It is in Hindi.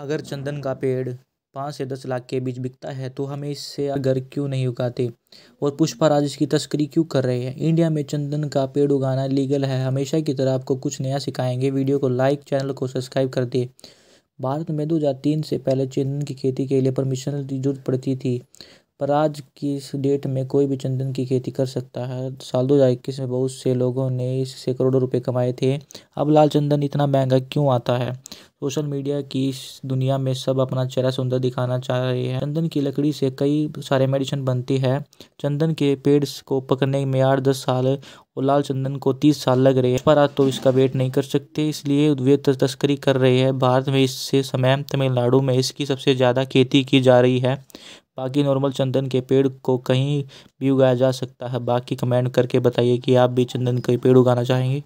अगर चंदन का पेड़ पाँच से दस लाख के बीच बिकता है तो हमें इससे अगर क्यों नहीं उगाते और पुष्पा राज इसकी तस्करी क्यों कर रहे हैं इंडिया में चंदन का पेड़ उगाना लीगल है हमेशा की तरह आपको कुछ नया सिखाएंगे वीडियो को लाइक चैनल को सब्सक्राइब कर दिए भारत में 2003 से पहले चंदन की खेती के लिए परमिशन की जरूरत पड़ती थी पर आज की इस डेट में कोई भी चंदन की खेती कर सकता है साल दो हज़ार इक्कीस में बहुत से लोगों ने इससे करोड़ों रुपए कमाए थे अब लाल चंदन इतना महंगा क्यों आता है सोशल मीडिया की इस दुनिया में सब अपना चेहरा सुंदर दिखाना चाह रहे हैं चंदन की लकड़ी से कई सारे मेडिसिन बनती है चंदन के पेड़ को पकड़ने में आठ दस साल और लाल चंदन को तीस साल लग रहे हैं पर आज तो इसका वेट नहीं कर सकते इसलिए वे तस्करी कर रहे हैं भारत में इससे समय तमिलनाडु में इसकी सबसे ज़्यादा खेती की जा रही है बाकी नॉर्मल चंदन के पेड़ को कहीं भी उगाया जा सकता है बाकी कमेंट करके बताइए कि आप भी चंदन के पेड़ उगाना चाहेंगे